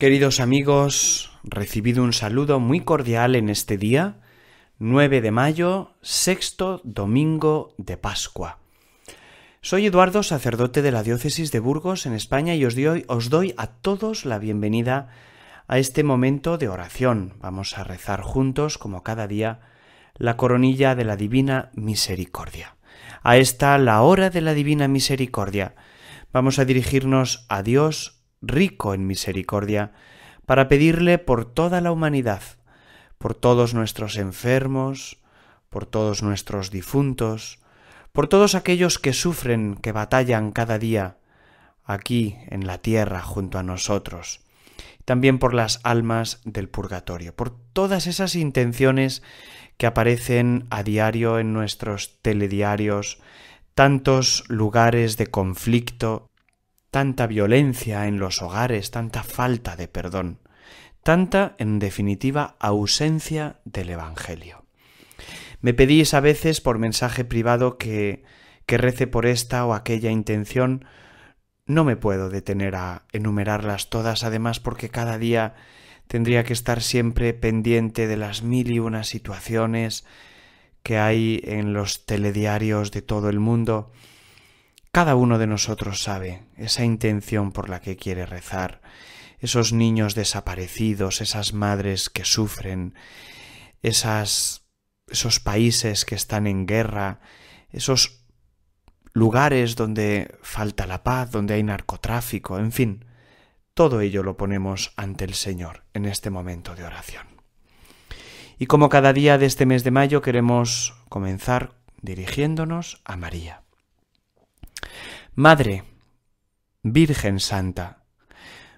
Queridos amigos, recibido un saludo muy cordial en este día, 9 de mayo, sexto domingo de Pascua. Soy Eduardo, sacerdote de la diócesis de Burgos en España y os doy, os doy a todos la bienvenida a este momento de oración. Vamos a rezar juntos, como cada día, la coronilla de la Divina Misericordia. A esta la hora de la Divina Misericordia. Vamos a dirigirnos a Dios rico en misericordia, para pedirle por toda la humanidad, por todos nuestros enfermos, por todos nuestros difuntos, por todos aquellos que sufren, que batallan cada día aquí en la tierra junto a nosotros, también por las almas del purgatorio, por todas esas intenciones que aparecen a diario en nuestros telediarios, tantos lugares de conflicto, tanta violencia en los hogares, tanta falta de perdón, tanta, en definitiva, ausencia del Evangelio. Me pedís a veces por mensaje privado que, que rece por esta o aquella intención. No me puedo detener a enumerarlas todas, además porque cada día tendría que estar siempre pendiente de las mil y unas situaciones que hay en los telediarios de todo el mundo cada uno de nosotros sabe esa intención por la que quiere rezar, esos niños desaparecidos, esas madres que sufren, esas, esos países que están en guerra, esos lugares donde falta la paz, donde hay narcotráfico, en fin, todo ello lo ponemos ante el Señor en este momento de oración. Y como cada día de este mes de mayo queremos comenzar dirigiéndonos a María. Madre, Virgen Santa,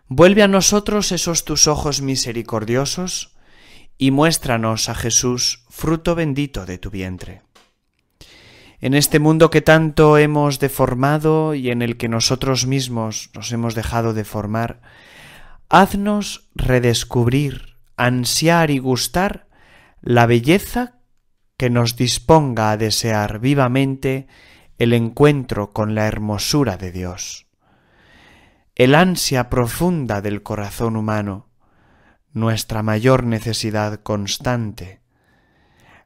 vuelve a nosotros esos tus ojos misericordiosos y muéstranos a Jesús, fruto bendito de tu vientre. En este mundo que tanto hemos deformado y en el que nosotros mismos nos hemos dejado deformar, haznos redescubrir, ansiar y gustar la belleza que nos disponga a desear vivamente el encuentro con la hermosura de Dios, el ansia profunda del corazón humano, nuestra mayor necesidad constante.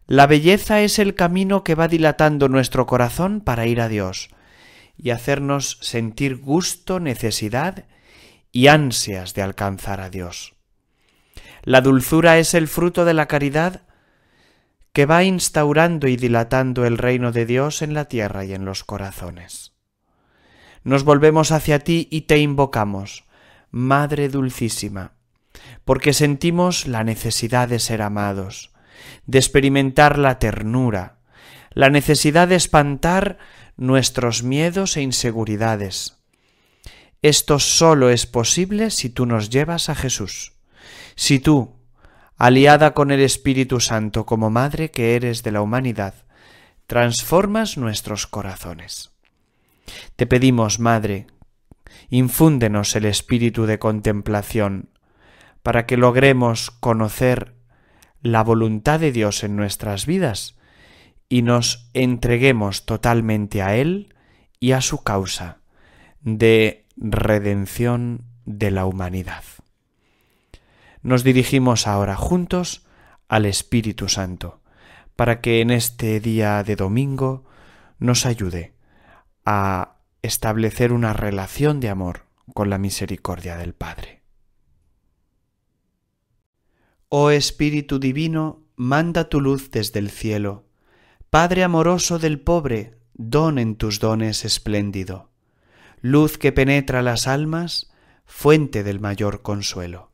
La belleza es el camino que va dilatando nuestro corazón para ir a Dios y hacernos sentir gusto, necesidad y ansias de alcanzar a Dios. La dulzura es el fruto de la caridad que va instaurando y dilatando el reino de Dios en la tierra y en los corazones. Nos volvemos hacia ti y te invocamos, Madre Dulcísima, porque sentimos la necesidad de ser amados, de experimentar la ternura, la necesidad de espantar nuestros miedos e inseguridades. Esto solo es posible si tú nos llevas a Jesús, si tú, aliada con el Espíritu Santo como Madre que eres de la humanidad, transformas nuestros corazones. Te pedimos, Madre, infúndenos el espíritu de contemplación, para que logremos conocer la voluntad de Dios en nuestras vidas y nos entreguemos totalmente a Él y a su causa de redención de la humanidad nos dirigimos ahora juntos al Espíritu Santo, para que en este día de domingo nos ayude a establecer una relación de amor con la misericordia del Padre. Oh Espíritu Divino, manda tu luz desde el cielo. Padre amoroso del pobre, don en tus dones espléndido. Luz que penetra las almas, fuente del mayor consuelo.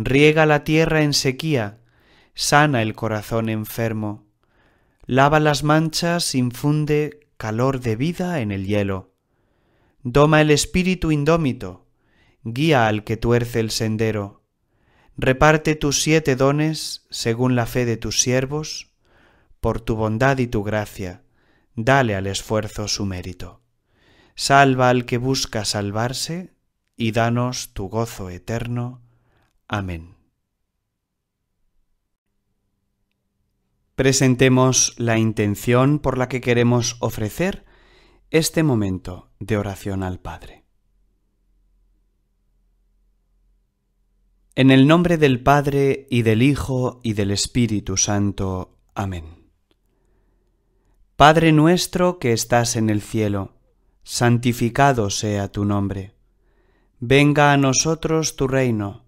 riega la tierra en sequía, sana el corazón enfermo, lava las manchas, infunde calor de vida en el hielo, doma el espíritu indómito, guía al que tuerce el sendero, reparte tus siete dones según la fe de tus siervos, por tu bondad y tu gracia, dale al esfuerzo su mérito. Salva al que busca salvarse, y danos tu gozo eterno. Amén. Presentemos la intención por la que queremos ofrecer este momento de oración al Padre. En el nombre del Padre y del Hijo y del Espíritu Santo. Amén. Padre nuestro que estás en el cielo, santificado sea tu nombre. Venga a nosotros tu reino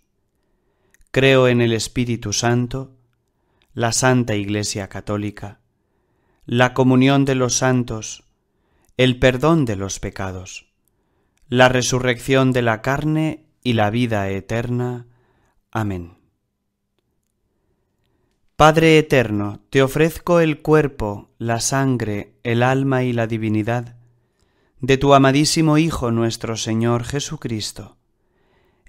Creo en el Espíritu Santo, la Santa Iglesia Católica, la comunión de los santos, el perdón de los pecados, la resurrección de la carne y la vida eterna. Amén. Padre Eterno, te ofrezco el cuerpo, la sangre, el alma y la divinidad de tu amadísimo Hijo nuestro Señor Jesucristo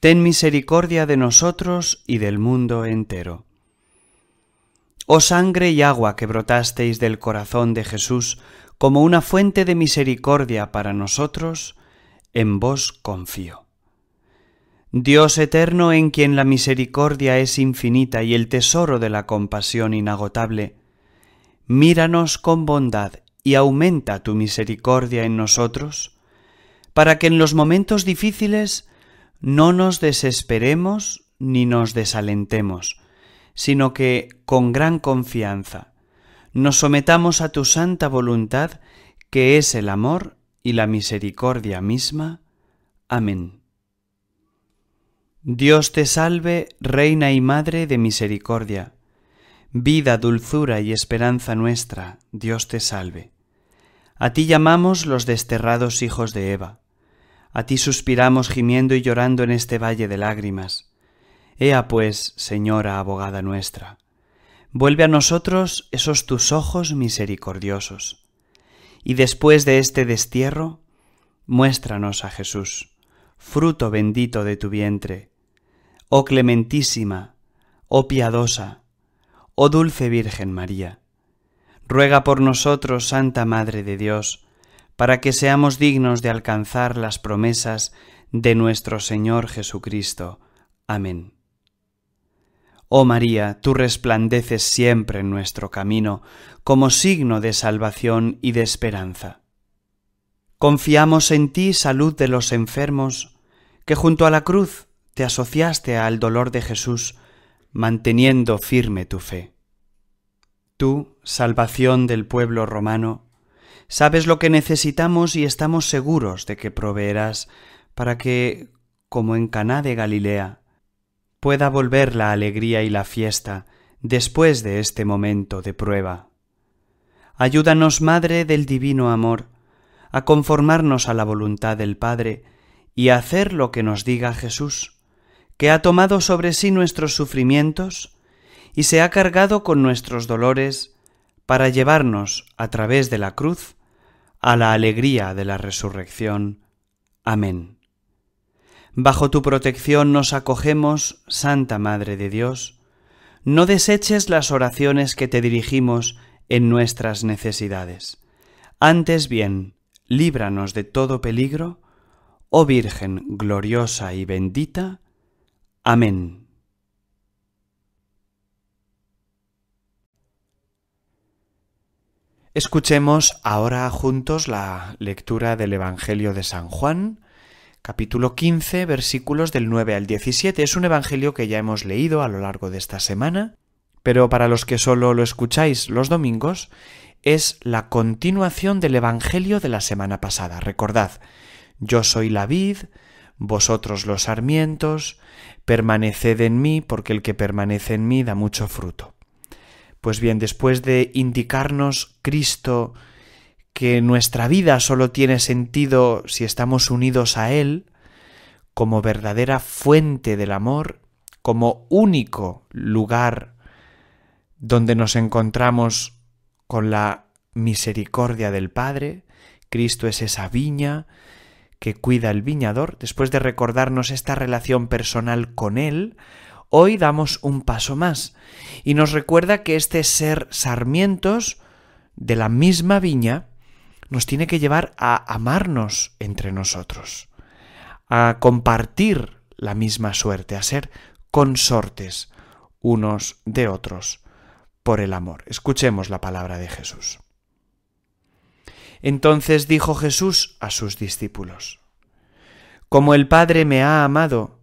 ten misericordia de nosotros y del mundo entero. Oh sangre y agua que brotasteis del corazón de Jesús como una fuente de misericordia para nosotros, en vos confío. Dios eterno en quien la misericordia es infinita y el tesoro de la compasión inagotable, míranos con bondad y aumenta tu misericordia en nosotros, para que en los momentos difíciles no nos desesperemos ni nos desalentemos, sino que, con gran confianza, nos sometamos a tu santa voluntad, que es el amor y la misericordia misma. Amén. Dios te salve, Reina y Madre de Misericordia, vida, dulzura y esperanza nuestra, Dios te salve. A ti llamamos los desterrados hijos de Eva a ti suspiramos gimiendo y llorando en este valle de lágrimas. Ea pues, Señora abogada nuestra, vuelve a nosotros esos tus ojos misericordiosos. Y después de este destierro, muéstranos a Jesús, fruto bendito de tu vientre. Oh clementísima, oh piadosa, oh dulce Virgen María, ruega por nosotros, Santa Madre de Dios, para que seamos dignos de alcanzar las promesas de nuestro Señor Jesucristo. Amén. Oh María, tú resplandeces siempre en nuestro camino como signo de salvación y de esperanza. Confiamos en ti, salud de los enfermos, que junto a la cruz te asociaste al dolor de Jesús, manteniendo firme tu fe. Tú, salvación del pueblo romano, Sabes lo que necesitamos y estamos seguros de que proveerás para que, como en Caná de Galilea, pueda volver la alegría y la fiesta después de este momento de prueba. Ayúdanos, Madre del Divino Amor, a conformarnos a la voluntad del Padre y a hacer lo que nos diga Jesús, que ha tomado sobre sí nuestros sufrimientos y se ha cargado con nuestros dolores para llevarnos a través de la cruz a la alegría de la resurrección. Amén. Bajo tu protección nos acogemos, Santa Madre de Dios. No deseches las oraciones que te dirigimos en nuestras necesidades. Antes bien, líbranos de todo peligro, oh Virgen gloriosa y bendita. Amén. Escuchemos ahora juntos la lectura del Evangelio de San Juan, capítulo 15, versículos del 9 al 17. Es un Evangelio que ya hemos leído a lo largo de esta semana, pero para los que solo lo escucháis los domingos, es la continuación del Evangelio de la semana pasada. Recordad, yo soy la vid, vosotros los sarmientos, permaneced en mí, porque el que permanece en mí da mucho fruto. Pues bien, después de indicarnos Cristo que nuestra vida solo tiene sentido si estamos unidos a Él, como verdadera fuente del amor, como único lugar donde nos encontramos con la misericordia del Padre, Cristo es esa viña que cuida el viñador, después de recordarnos esta relación personal con Él, Hoy damos un paso más y nos recuerda que este ser sarmientos de la misma viña nos tiene que llevar a amarnos entre nosotros, a compartir la misma suerte, a ser consortes unos de otros por el amor. Escuchemos la palabra de Jesús. Entonces dijo Jesús a sus discípulos, Como el Padre me ha amado,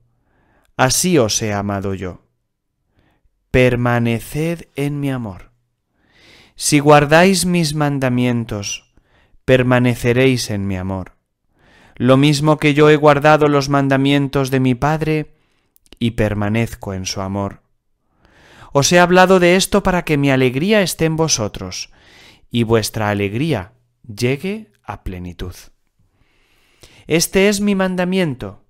Así os he amado yo. Permaneced en mi amor. Si guardáis mis mandamientos, permaneceréis en mi amor. Lo mismo que yo he guardado los mandamientos de mi Padre y permanezco en su amor. Os he hablado de esto para que mi alegría esté en vosotros y vuestra alegría llegue a plenitud. Este es mi mandamiento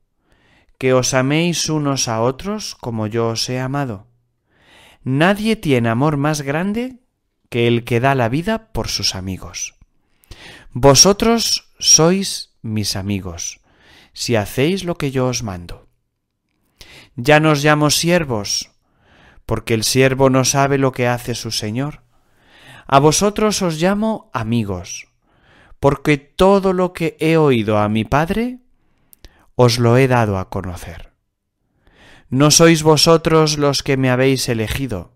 que os améis unos a otros como yo os he amado. Nadie tiene amor más grande que el que da la vida por sus amigos. Vosotros sois mis amigos, si hacéis lo que yo os mando. Ya nos llamo siervos, porque el siervo no sabe lo que hace su Señor. A vosotros os llamo amigos, porque todo lo que he oído a mi Padre os lo he dado a conocer. No sois vosotros los que me habéis elegido,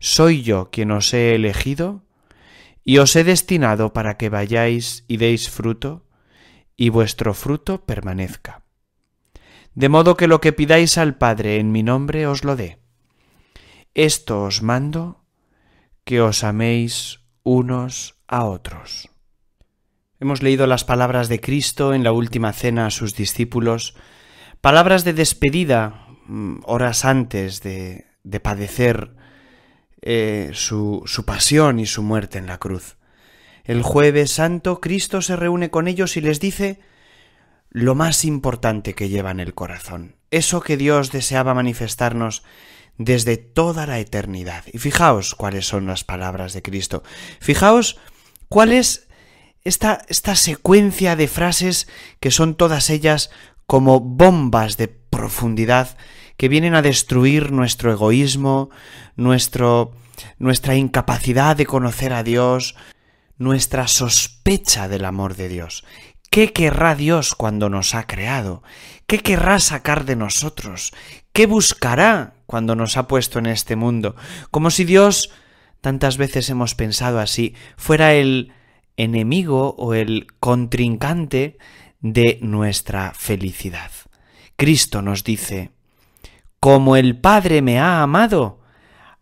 soy yo quien os he elegido y os he destinado para que vayáis y deis fruto, y vuestro fruto permanezca. De modo que lo que pidáis al Padre en mi nombre os lo dé. Esto os mando, que os améis unos a otros. Hemos leído las palabras de Cristo en la última cena a sus discípulos, palabras de despedida mm, horas antes de, padecer eh, su, su pasión y su muerte en la cruz. El jueves santo Cristo se reúne con ellos y les dice lo más importante que lleva en el corazón, eso que Dios deseaba manifestarnos desde toda la eternidad. Y fijaos cuáles son las palabras de Cristo. Fijaos cuál es esta, secuencia de frases que son todas ellas como bombas de profundidad que vienen a destruir nuestro egoísmo, nuestro, nuestra incapacidad de conocer a Dios, nuestra sospecha del amor de Dios. ¿Qué querrá Dios cuando nos ha creado? ¿Qué querrá sacar de nosotros? ¿Qué buscará cuando nos ha puesto en este mundo? Como si Dios, tantas veces hemos pensado así, fuera el enemigo o el contrincante de nuestra felicidad. Cristo nos dice, como el Padre me ha amado,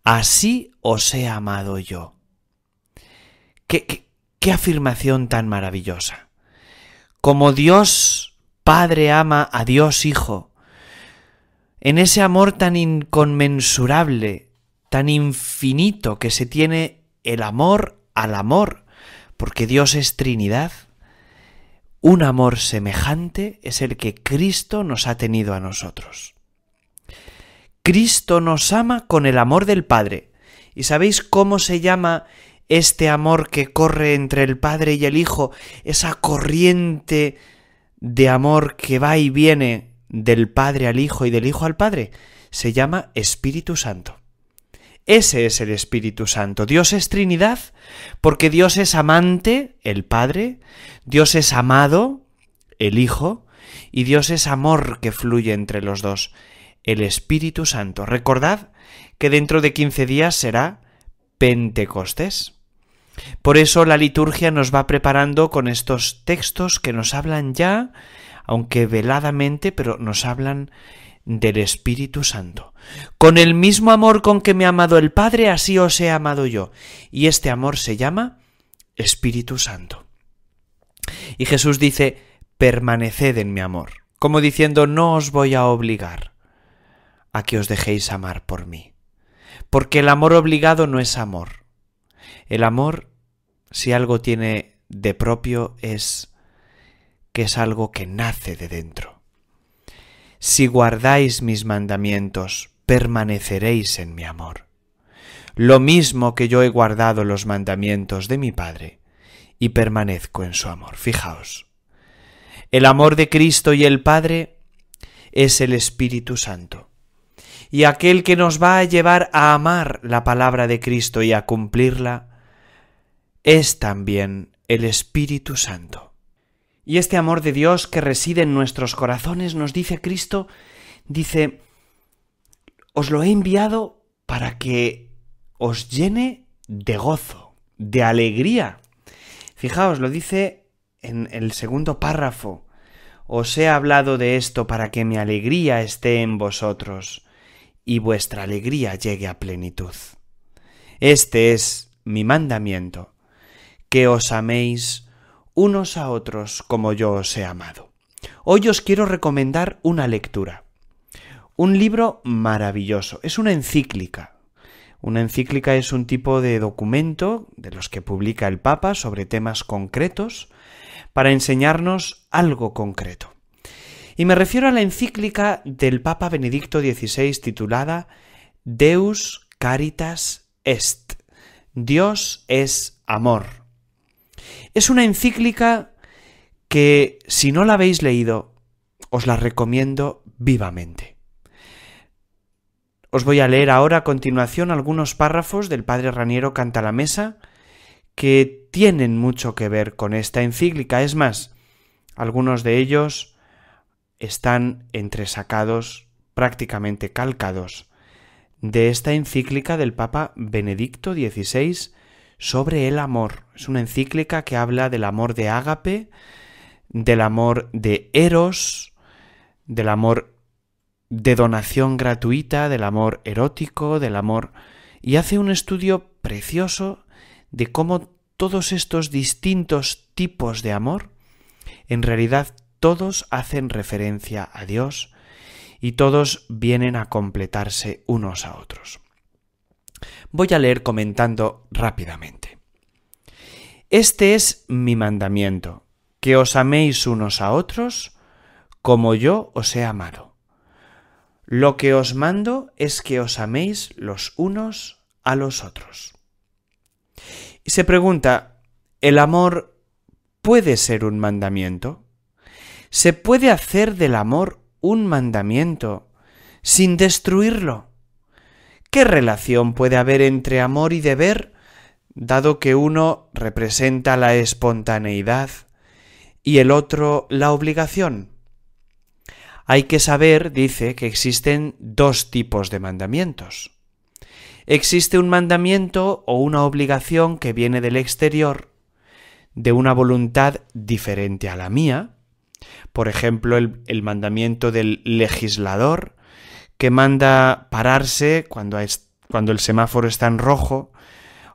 así os he amado yo. ¿Qué, afirmación tan maravillosa? Como Dios Padre ama a Dios Hijo, en ese amor tan inconmensurable, tan infinito que se tiene el amor al amor, porque Dios es Trinidad, un amor semejante es el que Cristo nos ha tenido a nosotros. Cristo nos ama con el amor del Padre. ¿Y sabéis cómo se llama este amor que corre entre el Padre y el Hijo? Esa corriente de amor que va y viene del Padre al Hijo y del Hijo al Padre. Se llama Espíritu Santo. Ese es el Espíritu Santo. Dios es Trinidad porque Dios es amante, el Padre, Dios es amado, el Hijo, y Dios es amor que fluye entre los dos, el Espíritu Santo. Recordad que dentro de 15 días será Pentecostés. Por eso la liturgia nos va preparando con estos textos que nos hablan ya, aunque veladamente, pero nos hablan del Espíritu Santo. Con el mismo amor con que me ha amado el Padre, así os he amado yo. Y este amor se llama Espíritu Santo. Y Jesús dice, permaneced en mi amor, como diciendo, no os voy a obligar a que os dejéis amar por mí. Porque el amor obligado no es amor. El amor, si algo tiene de propio, es que es algo que nace de dentro si guardáis mis mandamientos, permaneceréis en mi amor. Lo mismo que yo he guardado los mandamientos de mi Padre, y permanezco en su amor. Fijaos. El amor de Cristo y el Padre es el Espíritu Santo, y aquel que nos va a llevar a amar la palabra de Cristo y a cumplirla, es también el Espíritu Santo. Y este amor de Dios que reside en nuestros corazones, nos dice Cristo, dice, os lo he enviado para que os llene de gozo, de alegría. Fijaos, lo dice en el segundo párrafo. Os he hablado de esto para que mi alegría esté en vosotros y vuestra alegría llegue a plenitud. Este es mi mandamiento, que os améis unos a otros como yo os he amado. Hoy os quiero recomendar una lectura. Un libro maravilloso, es una encíclica. Una encíclica es un tipo de documento de los que publica el Papa sobre temas concretos para enseñarnos algo concreto. Y me refiero a la encíclica del Papa Benedicto XVI titulada Deus Caritas Est. Dios es amor es una encíclica que, si no la habéis leído, os la recomiendo vivamente. Os voy a leer ahora a continuación algunos párrafos del padre Raniero Canta la Mesa que tienen mucho que ver con esta encíclica. Es más, algunos de ellos están entresacados, prácticamente calcados, de esta encíclica del Papa Benedicto XVI sobre el amor. Es una encíclica que habla del amor de Ágape, del amor de Eros, del amor de donación gratuita, del amor erótico, del amor... y hace un estudio precioso de cómo todos estos distintos tipos de amor, en realidad todos hacen referencia a Dios y todos vienen a completarse unos a otros voy a leer comentando rápidamente. Este es mi mandamiento, que os améis unos a otros como yo os he amado. Lo que os mando es que os améis los unos a los otros. Y se pregunta, ¿el amor puede ser un mandamiento? ¿Se puede hacer del amor un mandamiento sin destruirlo? ¿Qué relación puede haber entre amor y deber, dado que uno representa la espontaneidad y el otro la obligación? Hay que saber, dice, que existen dos tipos de mandamientos. Existe un mandamiento o una obligación que viene del exterior, de una voluntad diferente a la mía, por ejemplo, el, mandamiento del legislador, que manda pararse cuando, cuando el semáforo está en rojo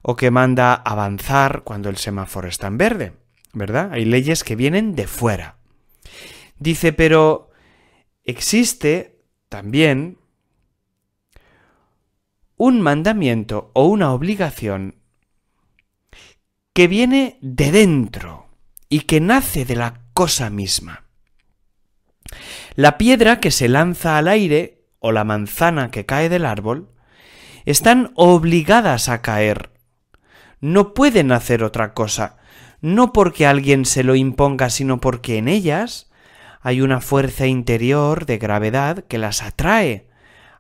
o que manda avanzar cuando el semáforo está en verde, ¿verdad? Hay leyes que vienen de fuera. Dice, pero existe también un mandamiento o una obligación que viene de dentro y que nace de la cosa misma. La piedra que se lanza al aire o la manzana que cae del árbol, están obligadas a caer. No pueden hacer otra cosa, no porque alguien se lo imponga, sino porque en ellas hay una fuerza interior de gravedad que las atrae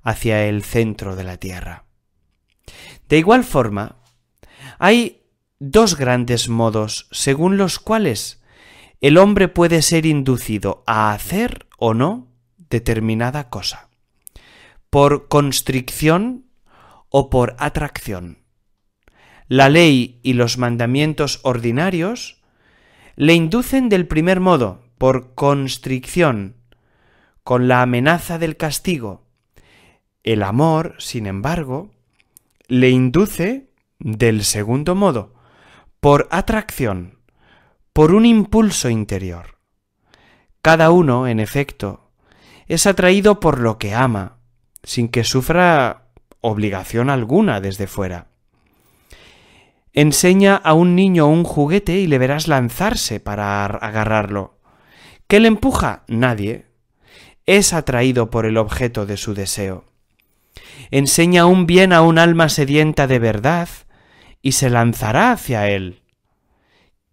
hacia el centro de la Tierra. De igual forma, hay dos grandes modos según los cuales el hombre puede ser inducido a hacer o no determinada cosa por constricción o por atracción. La ley y los mandamientos ordinarios le inducen del primer modo, por constricción, con la amenaza del castigo. El amor, sin embargo, le induce del segundo modo, por atracción, por un impulso interior. Cada uno, en efecto, es atraído por lo que ama, sin que sufra obligación alguna desde fuera. Enseña a un niño un juguete y le verás lanzarse para agarrarlo. ¿Qué le empuja? Nadie. Es atraído por el objeto de su deseo. Enseña un bien a un alma sedienta de verdad y se lanzará hacia él.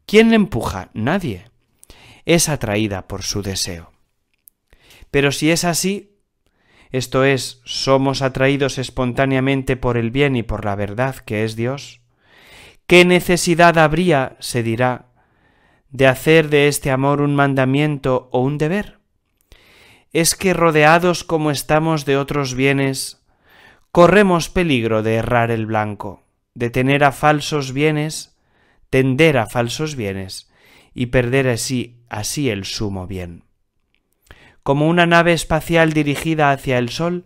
¿Quién le empuja? Nadie. Es atraída por su deseo. Pero si es así, esto es, somos atraídos espontáneamente por el bien y por la verdad que es Dios, ¿qué necesidad habría, se dirá, de hacer de este amor un mandamiento o un deber? Es que rodeados como estamos de otros bienes, corremos peligro de errar el blanco, de tener a falsos bienes, tender a falsos bienes, y perder así, así el sumo bien como una nave espacial dirigida hacia el Sol,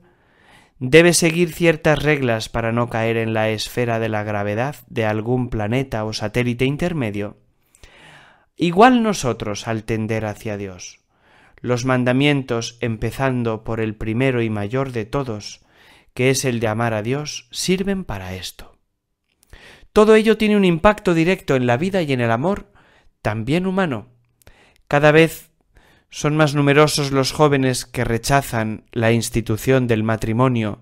debe seguir ciertas reglas para no caer en la esfera de la gravedad de algún planeta o satélite intermedio, igual nosotros al tender hacia Dios. Los mandamientos, empezando por el primero y mayor de todos, que es el de amar a Dios, sirven para esto. Todo ello tiene un impacto directo en la vida y en el amor, también humano. Cada vez son más numerosos los jóvenes que rechazan la institución del matrimonio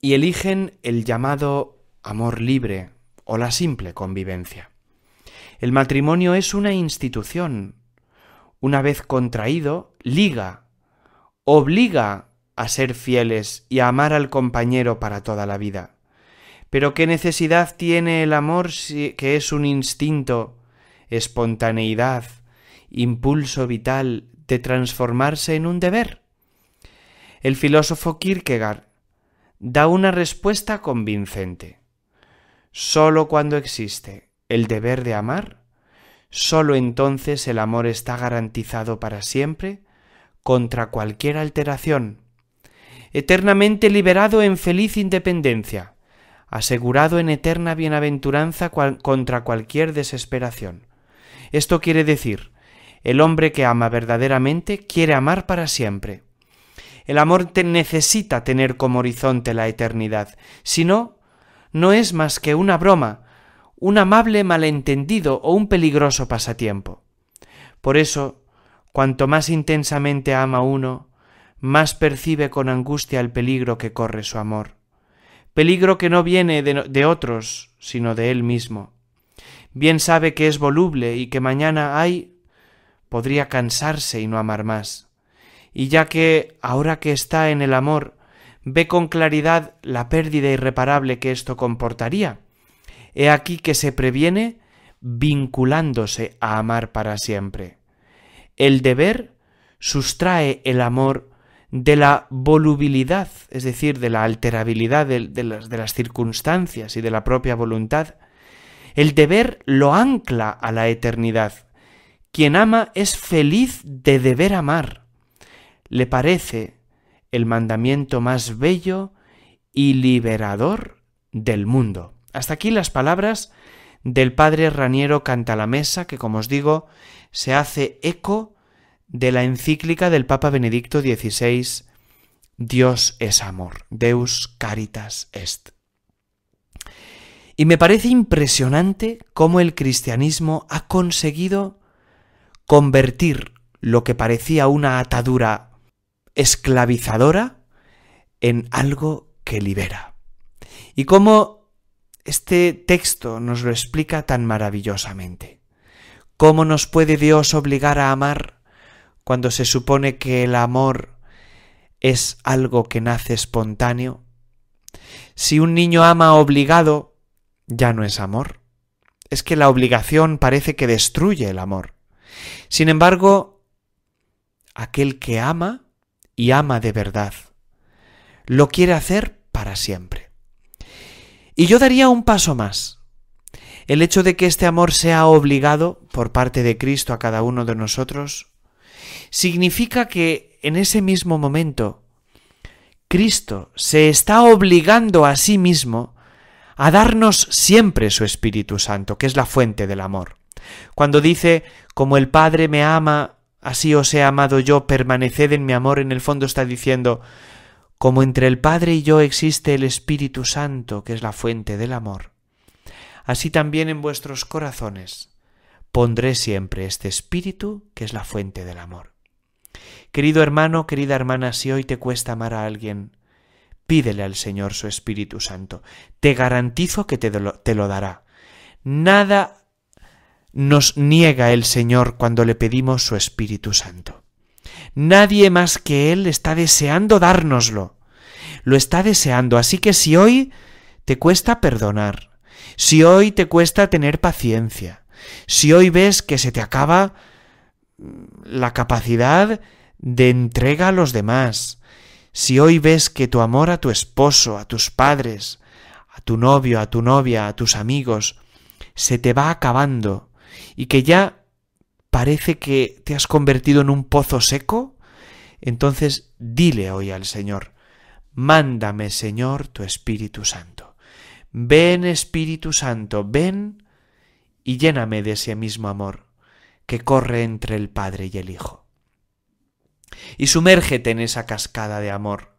y eligen el llamado amor libre o la simple convivencia. El matrimonio es una institución. Una vez contraído, liga, obliga a ser fieles y a amar al compañero para toda la vida. Pero ¿qué necesidad tiene el amor si, que es un instinto, espontaneidad, impulso vital de transformarse en un deber? El filósofo Kierkegaard da una respuesta convincente. Solo cuando existe el deber de amar, solo entonces el amor está garantizado para siempre contra cualquier alteración, eternamente liberado en feliz independencia, asegurado en eterna bienaventuranza contra cualquier desesperación. Esto quiere decir el hombre que ama verdaderamente quiere amar para siempre. El amor necesita tener como horizonte la eternidad, si no, no es más que una broma, un amable malentendido o un peligroso pasatiempo. Por eso, cuanto más intensamente ama uno, más percibe con angustia el peligro que corre su amor. Peligro que no viene de otros, sino de él mismo. Bien sabe que es voluble y que mañana hay podría cansarse y no amar más. Y ya que, ahora que está en el amor, ve con claridad la pérdida irreparable que esto comportaría. He aquí que se previene vinculándose a amar para siempre. El deber sustrae el amor de la volubilidad, es decir, de la alterabilidad de, las, circunstancias y de la propia voluntad. El deber lo ancla a la eternidad. Quien ama es feliz de deber amar. Le parece el mandamiento más bello y liberador del mundo. Hasta aquí las palabras del padre Raniero mesa que como os digo, se hace eco de la encíclica del Papa Benedicto XVI, Dios es amor, Deus caritas est. Y me parece impresionante cómo el cristianismo ha conseguido convertir lo que parecía una atadura esclavizadora en algo que libera. Y cómo este texto nos lo explica tan maravillosamente. ¿Cómo nos puede Dios obligar a amar cuando se supone que el amor es algo que nace espontáneo? Si un niño ama obligado, ya no es amor. Es que la obligación parece que destruye el amor. Sin embargo, aquel que ama y ama de verdad, lo quiere hacer para siempre. Y yo daría un paso más. El hecho de que este amor sea obligado por parte de Cristo a cada uno de nosotros, significa que en ese mismo momento Cristo se está obligando a sí mismo a darnos siempre su Espíritu Santo, que es la fuente del amor. Cuando dice, como el Padre me ama, así os he amado yo, permaneced en mi amor, en el fondo está diciendo, como entre el Padre y yo existe el Espíritu Santo, que es la fuente del amor, así también en vuestros corazones pondré siempre este Espíritu, que es la fuente del amor. Querido hermano, querida hermana, si hoy te cuesta amar a alguien, pídele al Señor su Espíritu Santo. Te garantizo que te lo, te lo dará. Nada nos niega el Señor cuando le pedimos su Espíritu Santo. Nadie más que Él está deseando dárnoslo. Lo está deseando, así que si hoy te cuesta perdonar, si hoy te cuesta tener paciencia, si hoy ves que se te acaba mm, la capacidad de entrega a los demás, si hoy ves que tu amor a tu esposo, a tus padres, a tu novio, a tu novia, a tus amigos, se te va acabando, y que ya parece que te has convertido en un pozo seco, entonces dile hoy al Señor, mándame Señor tu Espíritu Santo. Ven Espíritu Santo, ven y lléname de ese mismo amor que corre entre el Padre y el Hijo. Y sumérgete en esa cascada de amor.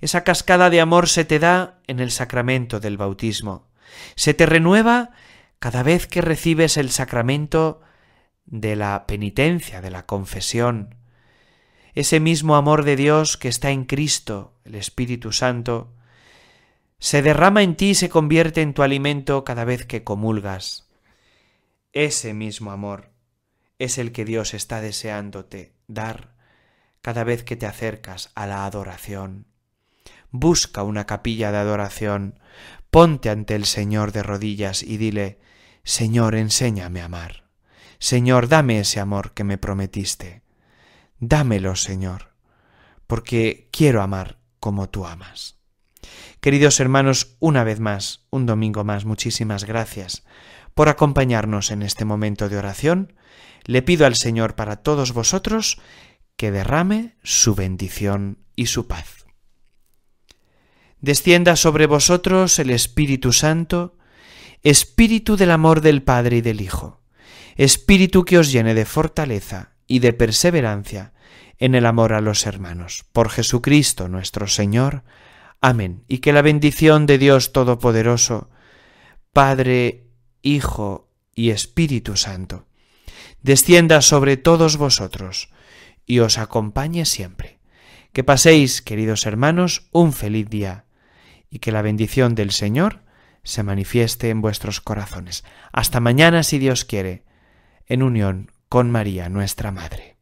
Esa cascada de amor se te da en el sacramento del bautismo. Se te renueva cada vez que recibes el sacramento de la penitencia, de la confesión, ese mismo amor de Dios que está en Cristo, el Espíritu Santo, se derrama en ti y se convierte en tu alimento cada vez que comulgas. Ese mismo amor es el que Dios está deseándote dar cada vez que te acercas a la adoración. Busca una capilla de adoración, Ponte ante el Señor de rodillas y dile, Señor, enséñame a amar. Señor, dame ese amor que me prometiste. Dámelo, Señor, porque quiero amar como tú amas. Queridos hermanos, una vez más, un domingo más, muchísimas gracias por acompañarnos en este momento de oración. Le pido al Señor para todos vosotros que derrame su bendición y su paz descienda sobre vosotros el Espíritu Santo, Espíritu del amor del Padre y del Hijo, Espíritu que os llene de fortaleza y de perseverancia en el amor a los hermanos. Por Jesucristo nuestro Señor. Amén. Y que la bendición de Dios Todopoderoso, Padre, Hijo y Espíritu Santo, descienda sobre todos vosotros y os acompañe siempre. Que paséis, queridos hermanos, un feliz día y que la bendición del Señor se manifieste en vuestros corazones. Hasta mañana, si Dios quiere, en unión con María, nuestra Madre.